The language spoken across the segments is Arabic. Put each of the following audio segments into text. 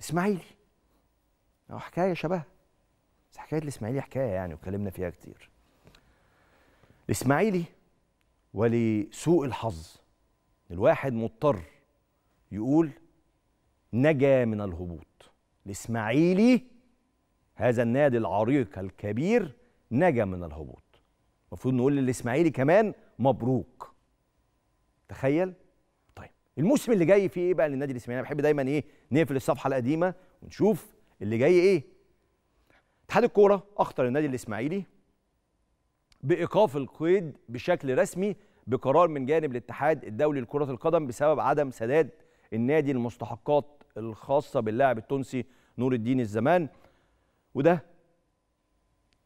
اسماعيلي هو حكايه شبهها بس حكايه الاسماعيلي حكايه يعني وكلمنا فيها كتير الاسماعيلي ولسوء الحظ الواحد مضطر يقول نجا من الهبوط الاسماعيلي هذا النادي العريق الكبير نجا من الهبوط المفروض نقول للاسماعيلي كمان مبروك تخيل الموسم اللي جاي فيه ايه بقى للنادي الاسماعيلي انا بحب دايما ايه نقفل الصفحه القديمه ونشوف اللي جاي ايه اتحاد الكوره اخطر النادي الاسماعيلي بايقاف القيد بشكل رسمي بقرار من جانب الاتحاد الدولي لكره القدم بسبب عدم سداد النادي المستحقات الخاصه باللاعب التونسي نور الدين الزمان وده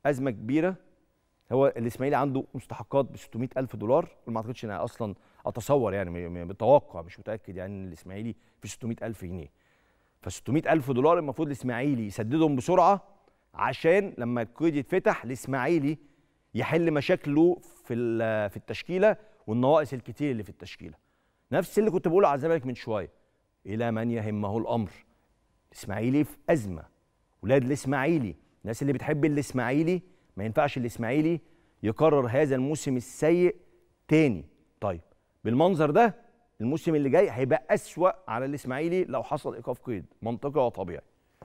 ازمه كبيره هو الاسماعيلي عنده مستحقات ب 600 الف دولار ما اعتقدش انها اصلا اتصور يعني بتوقع مش متاكد يعني ان الاسماعيلي في 600000 جنيه ف 600000 دولار المفروض الاسماعيلي يسددهم بسرعه عشان لما القيد يتفتح الاسماعيلي يحل مشاكله في في التشكيله والنواقص الكتير اللي في التشكيله نفس اللي كنت بقوله على الزمالك من شويه الى من يهمه الامر الاسماعيلي في ازمه ولاد الاسماعيلي الناس اللي بتحب الاسماعيلي ما ينفعش الاسماعيلي يكرر هذا الموسم السيء تاني طيب بالمنظر ده الموسم اللي جاي هيبقى اسوا على الاسماعيلي لو حصل ايقاف قيد منطقي وطبيعي